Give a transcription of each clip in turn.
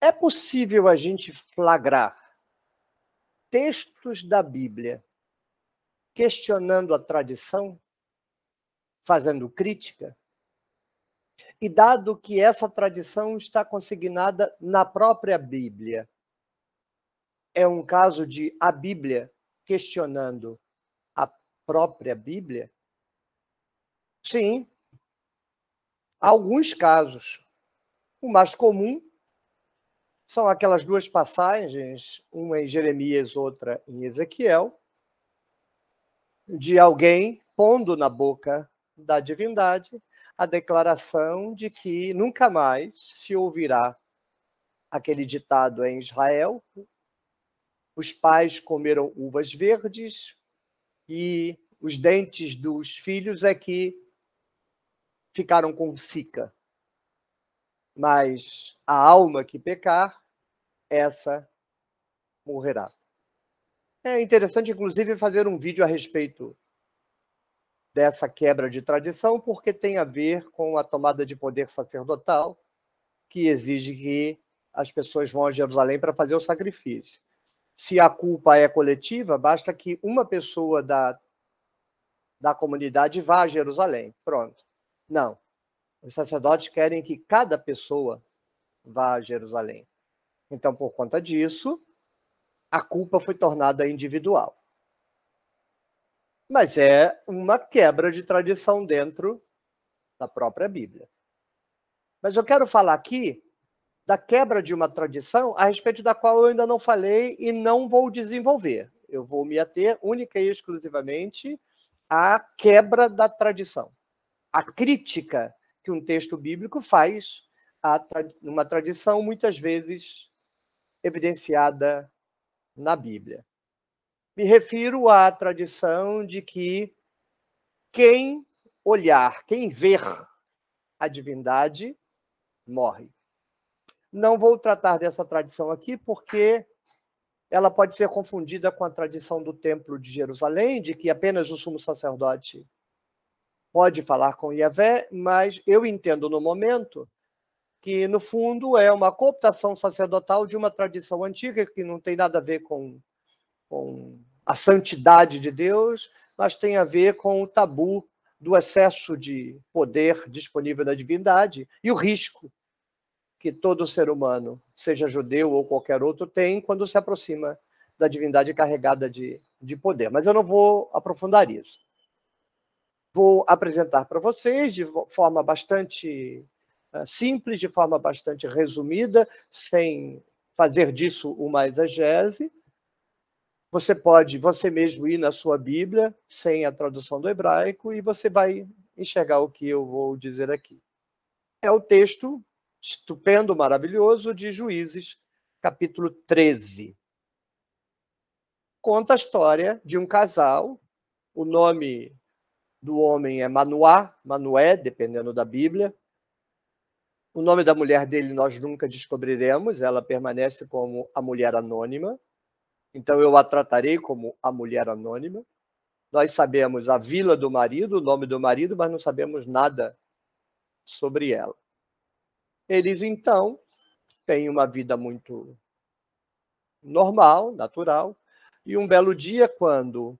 É possível a gente flagrar textos da Bíblia questionando a tradição, fazendo crítica? E dado que essa tradição está consignada na própria Bíblia, é um caso de a Bíblia questionando a própria Bíblia? Sim. Alguns casos. O mais comum são aquelas duas passagens, uma em Jeremias, outra em Ezequiel, de alguém pondo na boca da divindade a declaração de que nunca mais se ouvirá aquele ditado em Israel: os pais comeram uvas verdes e os dentes dos filhos é que ficaram com sica. Mas a alma que pecar, essa morrerá. É interessante, inclusive, fazer um vídeo a respeito dessa quebra de tradição, porque tem a ver com a tomada de poder sacerdotal, que exige que as pessoas vão a Jerusalém para fazer o sacrifício. Se a culpa é coletiva, basta que uma pessoa da, da comunidade vá a Jerusalém. Pronto. Não. Os sacerdotes querem que cada pessoa vá a Jerusalém. Então, por conta disso, a culpa foi tornada individual. Mas é uma quebra de tradição dentro da própria Bíblia. Mas eu quero falar aqui da quebra de uma tradição a respeito da qual eu ainda não falei e não vou desenvolver. Eu vou me ater única e exclusivamente à quebra da tradição, à crítica que um texto bíblico faz a uma tradição muitas vezes evidenciada na Bíblia. Me refiro à tradição de que quem olhar, quem ver a divindade, morre. Não vou tratar dessa tradição aqui, porque ela pode ser confundida com a tradição do Templo de Jerusalém, de que apenas o sumo sacerdote pode falar com Yahvé, mas eu entendo no momento que no fundo é uma cooptação sacerdotal de uma tradição antiga que não tem nada a ver com, com a santidade de Deus, mas tem a ver com o tabu do excesso de poder disponível da divindade e o risco que todo ser humano, seja judeu ou qualquer outro, tem quando se aproxima da divindade carregada de, de poder. Mas eu não vou aprofundar isso. Vou apresentar para vocês, de forma bastante eh, simples, de forma bastante resumida, sem fazer disso uma exegese. Você pode você mesmo ir na sua Bíblia, sem a tradução do hebraico, e você vai enxergar o que eu vou dizer aqui. É o texto estupendo, maravilhoso de Juízes, capítulo 13. Conta a história de um casal, o nome do homem é Manoá, Manoé, dependendo da Bíblia, o nome da mulher dele nós nunca descobriremos, ela permanece como a mulher anônima. Então eu a tratarei como a mulher anônima. Nós sabemos a vila do marido, o nome do marido, mas não sabemos nada sobre ela. Eles então têm uma vida muito normal, natural, e um belo dia, quando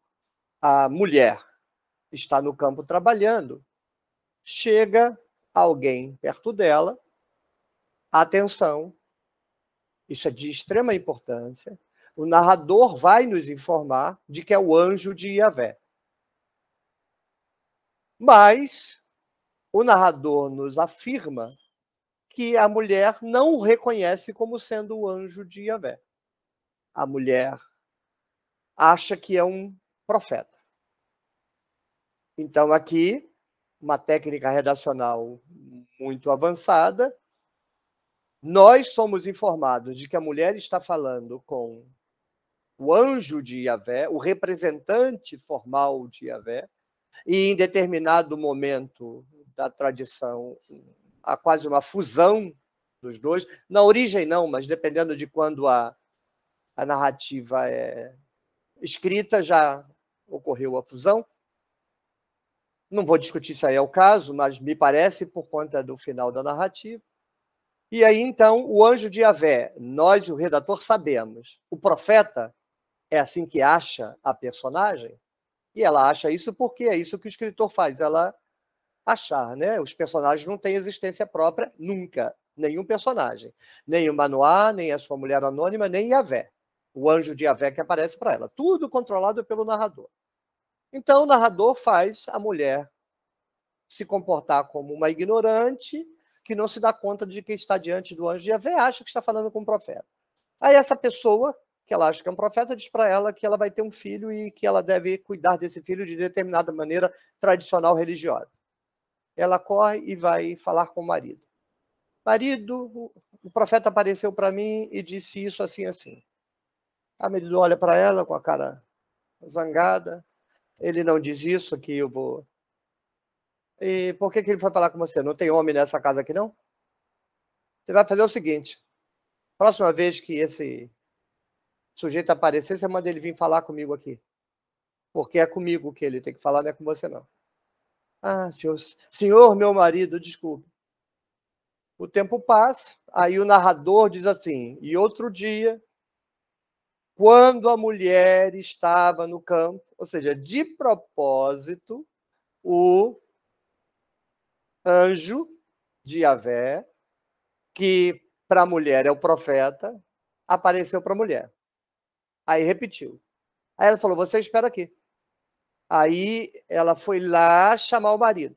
a mulher está no campo trabalhando, chega alguém perto dela. Atenção, isso é de extrema importância. O narrador vai nos informar de que é o anjo de Iavé. Mas o narrador nos afirma que a mulher não o reconhece como sendo o anjo de Iavé. A mulher acha que é um profeta. Então aqui uma técnica redacional muito avançada. Nós somos informados de que a mulher está falando com o anjo de Yahvé, o representante formal de Yahvé, e em determinado momento da tradição há quase uma fusão dos dois. Na origem, não, mas dependendo de quando a, a narrativa é escrita, já ocorreu a fusão. Não vou discutir se aí é o caso, mas me parece por conta do final da narrativa. E aí, então, o anjo de Avé, nós, o redator, sabemos. O profeta é assim que acha a personagem, e ela acha isso porque é isso que o escritor faz, ela achar, né? Os personagens não têm existência própria nunca, nenhum personagem. Nem o Manoá, nem a sua mulher anônima, nem Yahvé, o anjo de Yahvé que aparece para ela. Tudo controlado pelo narrador. Então, o narrador faz a mulher se comportar como uma ignorante que não se dá conta de que está diante do anjo de Javé, acha que está falando com um profeta. Aí essa pessoa, que ela acha que é um profeta, diz para ela que ela vai ter um filho e que ela deve cuidar desse filho de determinada maneira tradicional religiosa. Ela corre e vai falar com o marido. Marido, o profeta apareceu para mim e disse isso assim assim. A marido olha para ela com a cara zangada ele não diz isso aqui, eu vou. E por que, que ele foi falar com você? Não tem homem nessa casa aqui, não? Você vai fazer o seguinte: próxima vez que esse sujeito aparecer, você manda ele vir falar comigo aqui. Porque é comigo que ele tem que falar, não é com você, não. Ah, senhor, senhor meu marido, desculpe. O tempo passa, aí o narrador diz assim: e outro dia, quando a mulher estava no campo, ou seja, de propósito, o anjo de Avé, que para a mulher é o profeta, apareceu para a mulher. Aí repetiu. Aí ela falou: Você espera aqui. Aí ela foi lá chamar o marido.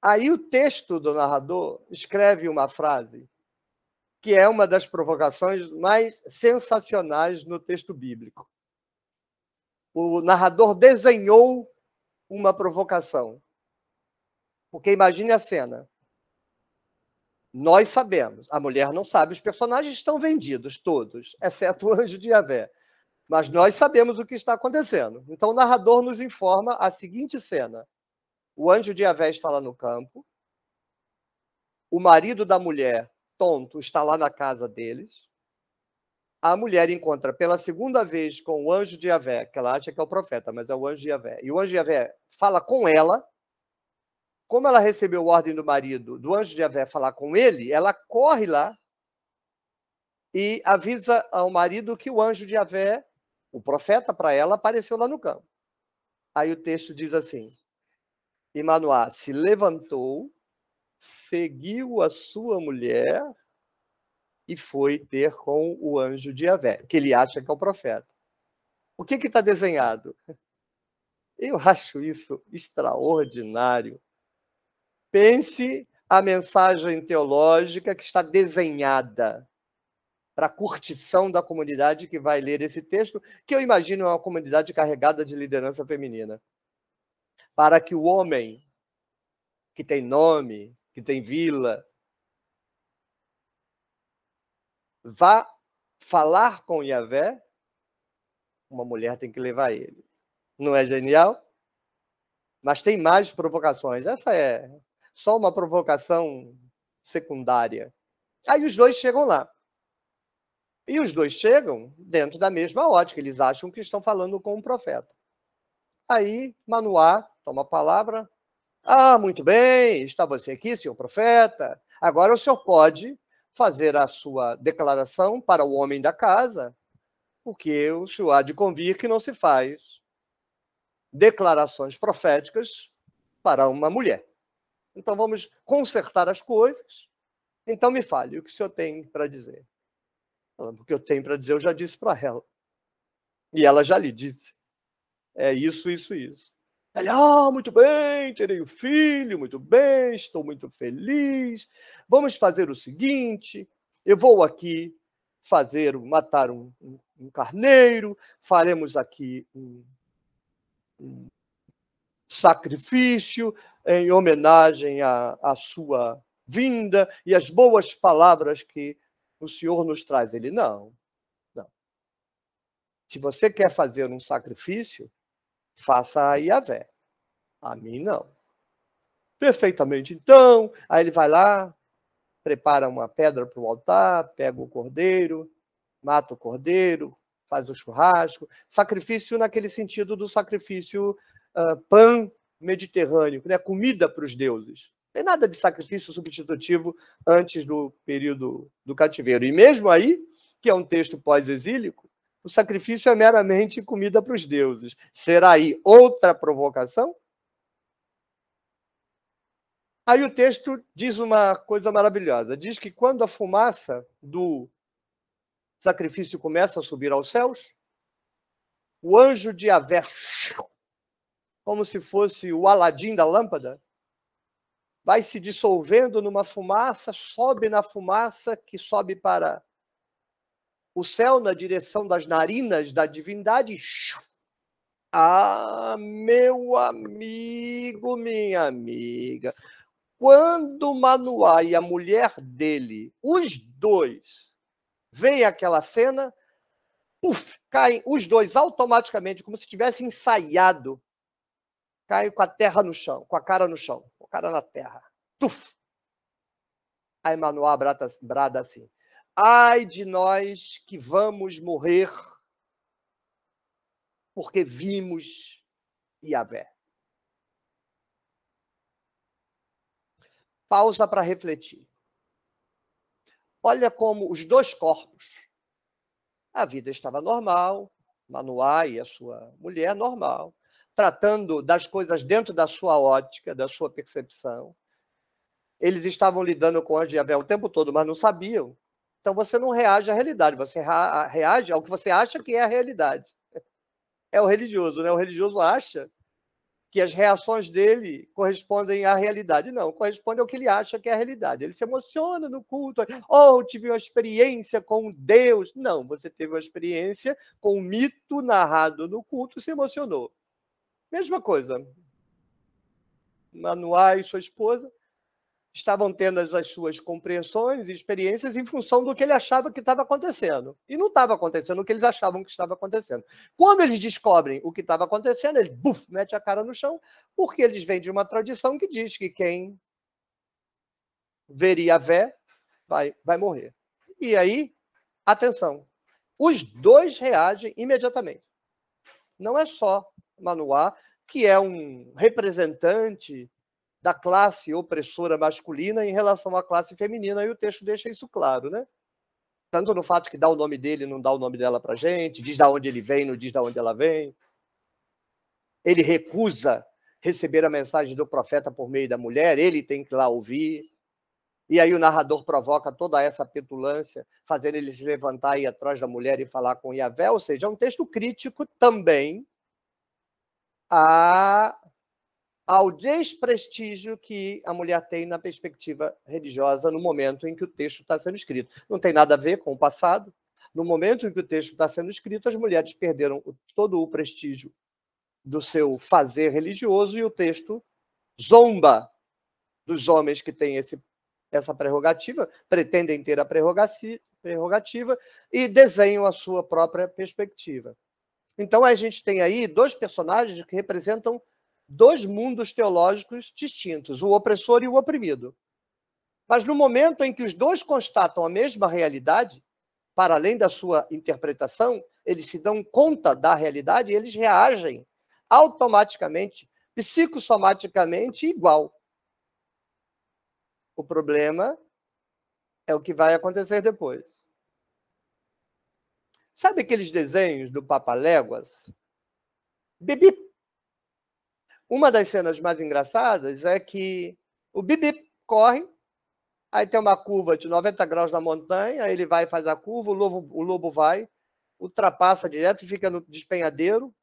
Aí o texto do narrador escreve uma frase que é uma das provocações mais sensacionais no texto bíblico. O narrador desenhou uma provocação. Porque imagine a cena. Nós sabemos, a mulher não sabe, os personagens estão vendidos todos, exceto o anjo de Yahvé. Mas nós sabemos o que está acontecendo. Então o narrador nos informa a seguinte cena: o anjo de Yahvé está lá no campo, o marido da mulher tonto está lá na casa deles. A mulher encontra pela segunda vez com o anjo de Javé, que ela acha que é o profeta, mas é o anjo de Javé. E o anjo de Javé fala com ela. Como ela recebeu ordem do marido, do anjo de Javé falar com ele, ela corre lá e avisa ao marido que o anjo de Javé, o profeta para ela, apareceu lá no campo. Aí o texto diz assim: E Manoá se levantou seguiu a sua mulher e foi ter com o anjo de Javé, que ele acha que é o profeta. O que está desenhado? Eu acho isso extraordinário. Pense a mensagem teológica que está desenhada para a curtição da comunidade que vai ler esse texto, que eu imagino é uma comunidade carregada de liderança feminina. Para que o homem que tem nome, que tem vila. Vá falar com Yahvé, uma mulher tem que levar ele. Não é genial? Mas tem mais provocações. Essa é só uma provocação secundária. Aí os dois chegam lá. E os dois chegam dentro da mesma ótica, eles acham que estão falando com um profeta. Aí Manoá toma a palavra, ah, muito bem, está você aqui, senhor profeta. Agora o senhor pode fazer a sua declaração para o homem da casa, porque o senhor há de convir que não se faz declarações proféticas para uma mulher. Então vamos consertar as coisas. Então me fale o que o senhor tem para dizer. O que eu tenho para dizer eu já disse para ela. E ela já lhe disse. É isso, isso, isso. Ele, ah, muito bem, terei o um filho, muito bem, estou muito feliz. Vamos fazer o seguinte: eu vou aqui fazer, matar um, um, um carneiro, faremos aqui um, um sacrifício em homenagem à sua vinda e as boas palavras que o Senhor nos traz. Ele, não, não. Se você quer fazer um sacrifício, faça a Iavé. A mim não. Perfeitamente, então. Aí ele vai lá, prepara uma pedra para o altar, pega o cordeiro, mata o cordeiro, faz o churrasco. Sacrifício naquele sentido do sacrifício uh, ah, pan-mediterrâneo, né? comida para os deuses. Não tem nada de sacrifício substitutivo antes do período do cativeiro. E mesmo aí, que é um texto pós-exílico, o sacrifício é meramente comida para os deuses. Será aí outra provocação? Aí o texto diz uma coisa maravilhosa. Diz que quando a fumaça do sacrifício começa a subir aos céus, o anjo de Avé, como se fosse o Aladim da lâmpada, vai se dissolvendo numa fumaça, sobe na fumaça que sobe para o céu na direção das narinas da divindade. Ah, meu amigo, minha amiga, quando Manuá e a mulher dele, os dois, veem aquela cena, puf, caem os dois automaticamente, como se tivesse ensaiado, caem com a terra no chão, com a cara no chão, com a cara na terra. Tuf! Aí Manuá brada assim: Ai de nós que vamos morrer porque vimos Yahvé. Pausa para refletir. Olha como os dois corpos. A vida estava normal, Manoá e a sua mulher normal, tratando das coisas dentro da sua ótica, da sua percepção. Eles estavam lidando com a Javé o tempo todo, mas não sabiam então você não reage à realidade, você reage ao que você acha que é a realidade. É o religioso, né? O religioso acha que as reações dele correspondem à realidade. Não, corresponde ao que ele acha que é a realidade. Ele se emociona no culto. Oh, eu tive uma experiência com Deus. Não, você teve uma experiência com um mito narrado no culto e se emocionou. Mesma coisa. Manuá e sua esposa estavam tendo as suas compreensões e experiências em função do que ele achava que estava acontecendo. E não estava acontecendo o que eles achavam que estava acontecendo. Quando eles descobrem o que estava acontecendo, eles buf, mete a cara no chão, porque eles vêm de uma tradição que diz que quem veria a vé vai, vai morrer. E aí, atenção, os dois reagem imediatamente. Não é só Manuá, que é um representante da classe opressora masculina em relação à classe feminina, e o texto deixa isso claro, né? Tanto no fato que dá o nome dele, não dá o nome dela para gente, diz da onde ele vem, não diz da onde ela vem. Ele recusa receber a mensagem do profeta por meio da mulher, ele tem que lá ouvir. E aí o narrador provoca toda essa petulância, fazendo ele se levantar e ir atrás da mulher e falar com Yahvé, ou seja, é um texto crítico também a ao desprestígio que a mulher tem na perspectiva religiosa no momento em que o texto está sendo escrito. Não tem nada a ver com o passado. No momento em que o texto está sendo escrito, as mulheres perderam todo o prestígio do seu fazer religioso e o texto zomba dos homens que têm esse, essa prerrogativa, pretendem ter a prerrogativa e desenham a sua própria perspectiva. Então, a gente tem aí dois personagens que representam dois mundos teológicos distintos, o opressor e o oprimido. Mas no momento em que os dois constatam a mesma realidade, para além da sua interpretação, eles se dão conta da realidade e eles reagem automaticamente, psicossomaticamente igual. O problema é o que vai acontecer depois. Sabe aqueles desenhos do Papa Léguas? Bebip uma das cenas mais engraçadas é que o Bibi corre, aí tem uma curva de 90 graus na montanha, aí ele vai e faz a curva, o lobo, o lobo vai, ultrapassa direto e fica no despenhadeiro.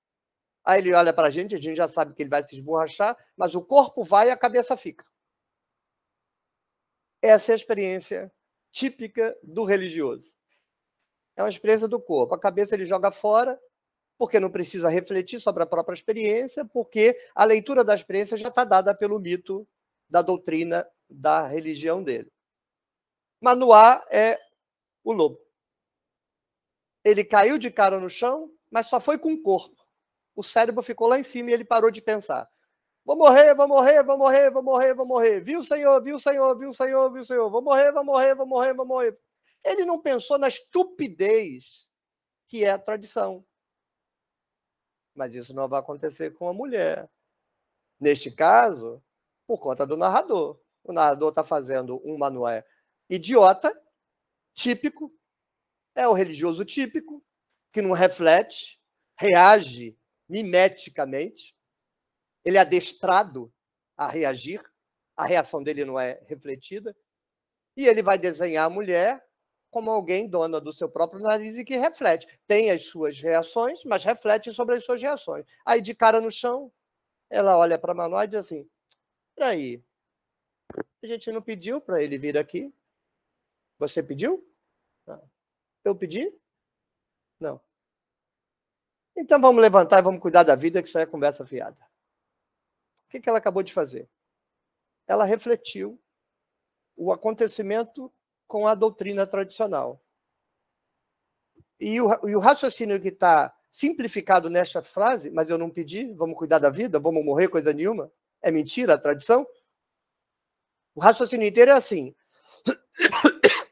Aí ele olha para a gente, a gente já sabe que ele vai se esborrachar, mas o corpo vai e a cabeça fica. Essa é a experiência típica do religioso. É uma experiência do corpo. A cabeça ele joga fora porque não precisa refletir sobre a própria experiência, porque a leitura da experiência já está dada pelo mito da doutrina da religião dele. Manoá é o lobo. Ele caiu de cara no chão, mas só foi com o corpo. O cérebro ficou lá em cima e ele parou de pensar. Vou morrer, vou morrer, vou morrer, vou morrer, vou morrer. Viu, Senhor, viu, Senhor, viu, Senhor, viu, Senhor. Vou morrer, vou morrer, vou morrer, vou morrer. Ele não pensou na estupidez que é a tradição. Mas isso não vai acontecer com a mulher. Neste caso, por conta do narrador. O narrador está fazendo um Manuel idiota, típico, é o religioso típico, que não reflete, reage mimeticamente. Ele é adestrado a reagir, a reação dele não é refletida. E ele vai desenhar a mulher como alguém dona do seu próprio nariz e que reflete. Tem as suas reações, mas reflete sobre as suas reações. Aí, de cara no chão, ela olha para Manoel e diz assim: aí a gente não pediu para ele vir aqui? Você pediu? Ah, eu pedi? Não. Então vamos levantar e vamos cuidar da vida, que isso aí é conversa fiada. O que, que ela acabou de fazer? Ela refletiu o acontecimento com a doutrina tradicional. E o, e o raciocínio que está simplificado nesta frase, mas eu não pedi, vamos cuidar da vida, vamos morrer, coisa nenhuma, é mentira a tradição? O raciocínio inteiro é assim.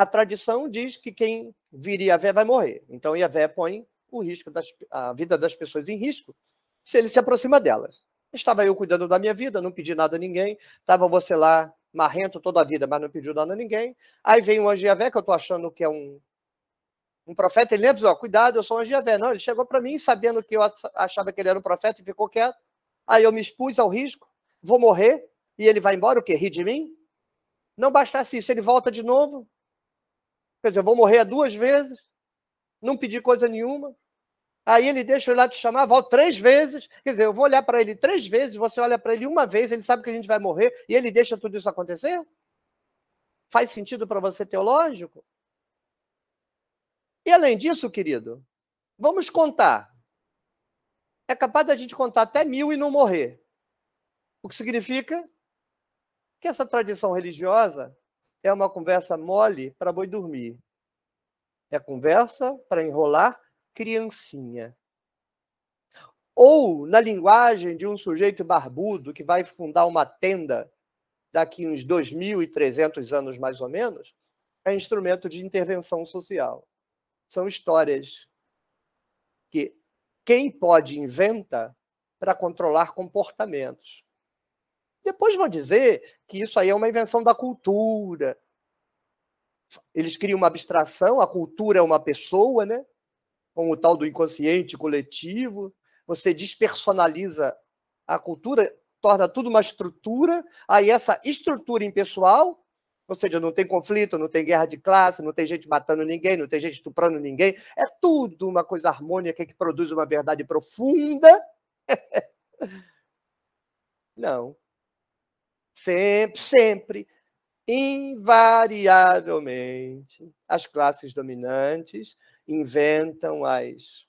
A tradição diz que quem vir Yahvé vai morrer. Então Yahvé põe o risco das, a vida das pessoas em risco se ele se aproxima delas. Estava eu cuidando da minha vida, não pedi nada a ninguém, estava você lá marrento toda a vida, mas não pediu dano a ninguém. Aí vem um anjo Javé, que eu estou achando que é um, um profeta, ele lembra, ó, cuidado, eu sou um anjo Javé. Não, ele chegou para mim sabendo que eu achava que ele era um profeta e ficou quieto. Aí eu me expus ao risco, vou morrer, e ele vai embora, o quê? Ri de mim? Não bastasse isso, ele volta de novo. Quer dizer, eu vou morrer duas vezes, não pedi coisa nenhuma aí ele deixa eu ir lá te chamar, Val três vezes. Quer dizer, eu vou olhar para ele três vezes, você olha para ele uma vez, ele sabe que a gente vai morrer e ele deixa tudo isso acontecer? Faz sentido para você teológico? E além disso, querido, vamos contar. É capaz da gente contar até mil e não morrer. O que significa que essa tradição religiosa é uma conversa mole para boi dormir. É conversa para enrolar criancinha. Ou, na linguagem de um sujeito barbudo que vai fundar uma tenda daqui uns 2.300 anos mais ou menos, é instrumento de intervenção social. São histórias que quem pode inventa para controlar comportamentos. Depois vão dizer que isso aí é uma invenção da cultura. Eles criam uma abstração, a cultura é uma pessoa, né? com o tal do inconsciente coletivo, você despersonaliza a cultura, torna tudo uma estrutura, aí essa estrutura impessoal, ou seja, não tem conflito, não tem guerra de classe, não tem gente matando ninguém, não tem gente estuprando ninguém, é tudo uma coisa harmônica que produz uma verdade profunda. não. Sempre, sempre, invariavelmente, as classes dominantes inventam as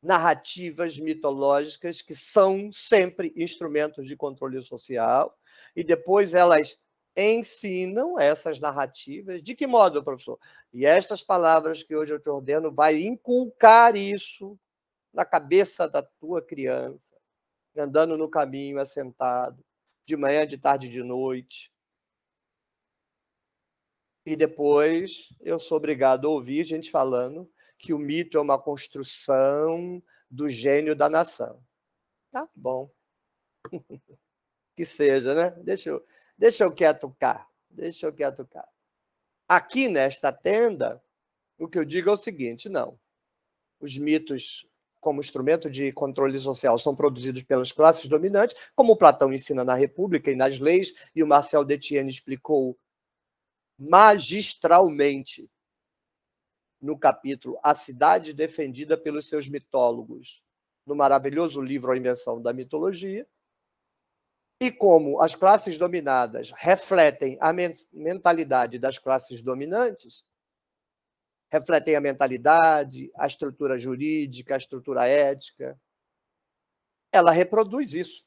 narrativas mitológicas que são sempre instrumentos de controle social e depois elas ensinam essas narrativas. De que modo, professor? E estas palavras que hoje eu te ordeno vai inculcar isso na cabeça da tua criança, andando no caminho assentado, de manhã, de tarde, de noite, e depois eu sou obrigado a ouvir gente falando que o mito é uma construção do gênio da nação. Tá bom. que seja, né? Deixa eu, deixa eu quietucar. Deixa eu cá. Aqui nesta tenda, o que eu digo é o seguinte: não. Os mitos, como instrumento de controle social, são produzidos pelas classes dominantes, como Platão ensina na República e nas leis, e o Marcel Detienne explicou magistralmente no capítulo A Cidade Defendida pelos Seus Mitólogos, no maravilhoso livro A Invenção da Mitologia, e como as classes dominadas refletem a mentalidade das classes dominantes, refletem a mentalidade, a estrutura jurídica, a estrutura ética, ela reproduz isso.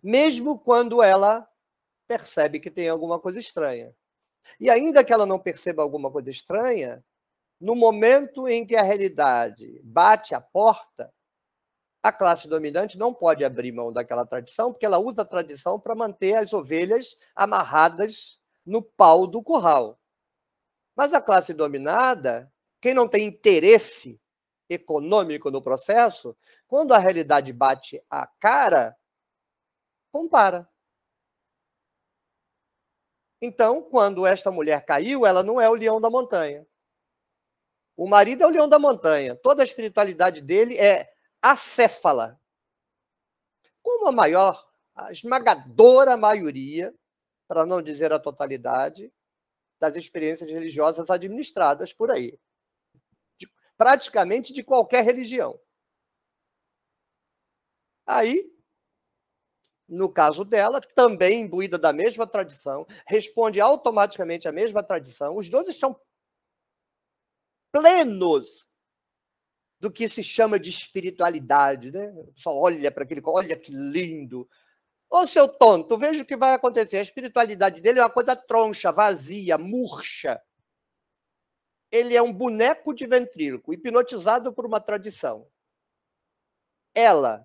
Mesmo quando ela percebe que tem alguma coisa estranha. E ainda que ela não perceba alguma coisa estranha, no momento em que a realidade bate a porta, a classe dominante não pode abrir mão daquela tradição, porque ela usa a tradição para manter as ovelhas amarradas no pau do curral. Mas a classe dominada, quem não tem interesse econômico no processo, quando a realidade bate a cara, compara. Então, quando esta mulher caiu, ela não é o leão da montanha. O marido é o leão da montanha. Toda a espiritualidade dele é acéfala. Como a maior, a esmagadora maioria, para não dizer a totalidade, das experiências religiosas administradas por aí. De, praticamente de qualquer religião. Aí, no caso dela, também imbuída da mesma tradição, responde automaticamente à mesma tradição. Os dois estão plenos do que se chama de espiritualidade, né? Só olha para aquele, olha que lindo. Ô seu tonto, veja o que vai acontecer. A espiritualidade dele é uma coisa troncha, vazia, murcha. Ele é um boneco de ventríloco, hipnotizado por uma tradição. Ela,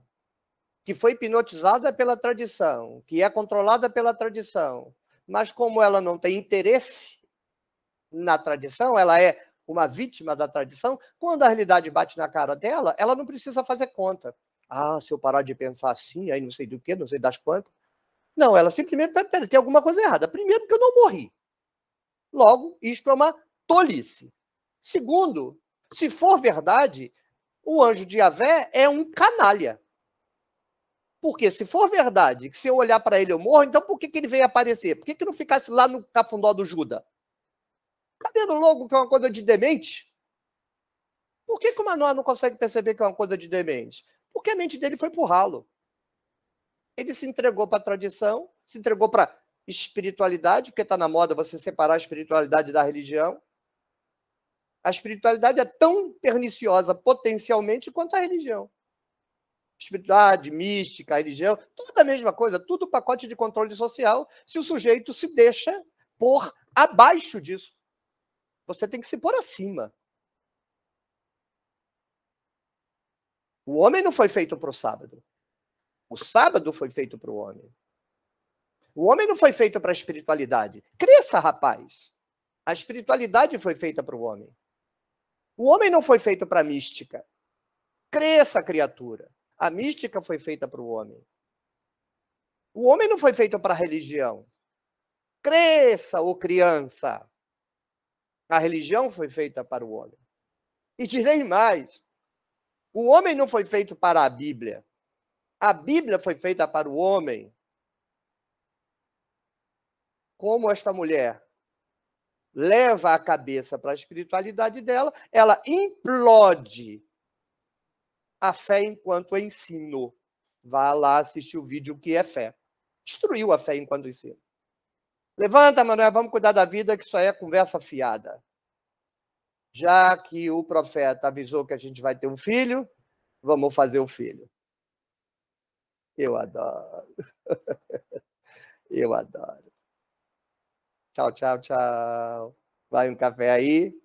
que foi hipnotizada pela tradição, que é controlada pela tradição, mas como ela não tem interesse na tradição, ela é uma vítima da tradição, quando a realidade bate na cara dela, ela não precisa fazer conta. Ah, se eu parar de pensar assim, aí não sei do que, não sei das quantas. Não, ela simplesmente, pera, tá tem alguma coisa errada. Primeiro, porque eu não morri. Logo, isto é uma tolice. Segundo, se for verdade, o anjo de Avé é um canalha. Porque se for verdade que se eu olhar para ele eu morro, então por que, que ele veio aparecer? Por que, que não ficasse lá no cafundó do Judas? Tá vendo logo que é uma coisa de demente? Por que, que o Manoel não consegue perceber que é uma coisa de demente? Porque a mente dele foi pro ralo. Ele se entregou para a tradição, se entregou para espiritualidade, porque está na moda você separar a espiritualidade da religião. A espiritualidade é tão perniciosa potencialmente quanto a religião espiritualidade, mística, religião, tudo a mesma coisa, tudo pacote de controle social, se o sujeito se deixa por abaixo disso. Você tem que se pôr acima. O homem não foi feito para o sábado. O sábado foi feito para o homem. O homem não foi feito para a espiritualidade. Cresça, rapaz. A espiritualidade foi feita para o homem. O homem não foi feito para a mística. Cresça, criatura. A mística foi feita para o homem. O homem não foi feito para a religião. Cresça, ô criança. A religião foi feita para o homem. E direi mais: o homem não foi feito para a Bíblia. A Bíblia foi feita para o homem. Como esta mulher leva a cabeça para a espiritualidade dela, ela implode a fé enquanto ensino. Vá lá assistir o vídeo que é fé. Destruiu a fé enquanto ensino. Levanta, Manuel, vamos cuidar da vida, que isso aí é conversa fiada. Já que o profeta avisou que a gente vai ter um filho, vamos fazer o um filho. Eu adoro. Eu adoro. Tchau, tchau, tchau. Vai um café aí.